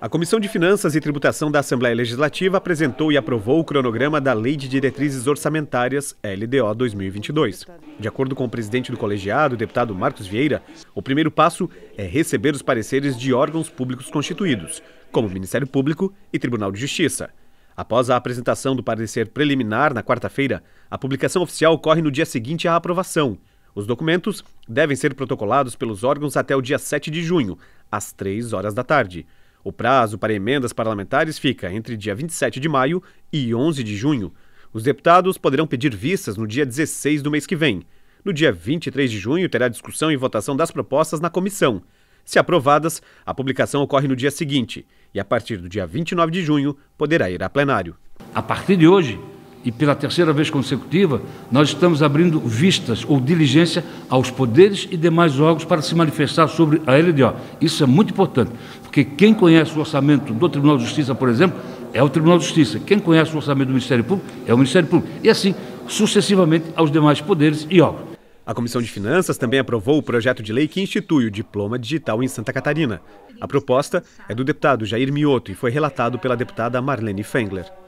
A Comissão de Finanças e Tributação da Assembleia Legislativa apresentou e aprovou o cronograma da Lei de Diretrizes Orçamentárias, LDO 2022. De acordo com o presidente do colegiado, deputado Marcos Vieira, o primeiro passo é receber os pareceres de órgãos públicos constituídos, como Ministério Público e Tribunal de Justiça. Após a apresentação do parecer preliminar na quarta-feira, a publicação oficial ocorre no dia seguinte à aprovação. Os documentos devem ser protocolados pelos órgãos até o dia 7 de junho, às 3 horas da tarde. O prazo para emendas parlamentares fica entre dia 27 de maio e 11 de junho. Os deputados poderão pedir vistas no dia 16 do mês que vem. No dia 23 de junho, terá discussão e votação das propostas na comissão. Se aprovadas, a publicação ocorre no dia seguinte e, a partir do dia 29 de junho, poderá ir a plenário. A partir de hoje, e pela terceira vez consecutiva, nós estamos abrindo vistas ou diligência aos poderes e demais órgãos para se manifestar sobre a LDO. Isso é muito importante, porque quem conhece o orçamento do Tribunal de Justiça, por exemplo, é o Tribunal de Justiça. Quem conhece o orçamento do Ministério Público é o Ministério Público. E assim, sucessivamente, aos demais poderes e órgãos. A Comissão de Finanças também aprovou o projeto de lei que institui o diploma digital em Santa Catarina. A proposta é do deputado Jair Mioto e foi relatado pela deputada Marlene Fengler.